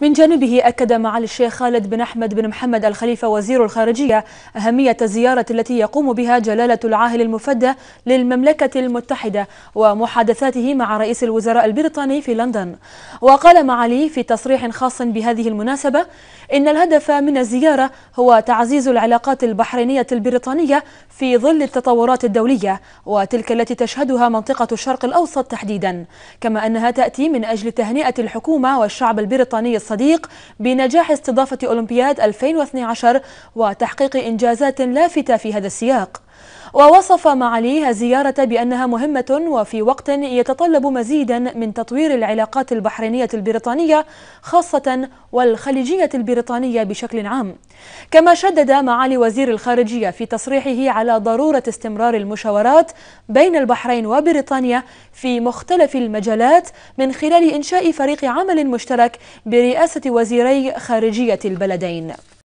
من جانبه أكد معالي الشيخ خالد بن أحمد بن محمد الخليفة وزير الخارجية أهمية الزيارة التي يقوم بها جلالة العاهل المفدى للمملكة المتحدة ومحادثاته مع رئيس الوزراء البريطاني في لندن وقال معالي في تصريح خاص بهذه المناسبة إن الهدف من الزيارة هو تعزيز العلاقات البحرينية البريطانية في ظل التطورات الدولية وتلك التي تشهدها منطقة الشرق الأوسط تحديدا كما أنها تأتي من أجل تهنئة الحكومة والشعب البريطاني الصديق بنجاح استضافة أولمبياد 2012 وتحقيق إنجازات لافتة في هذا السياق ووصف معاليه الزيارة بأنها مهمة وفي وقت يتطلب مزيدا من تطوير العلاقات البحرينية البريطانية خاصة والخليجية البريطانية بشكل عام كما شدد معالي وزير الخارجية في تصريحه على ضرورة استمرار المشاورات بين البحرين وبريطانيا في مختلف المجالات من خلال إنشاء فريق عمل مشترك برئاسة وزيري خارجية البلدين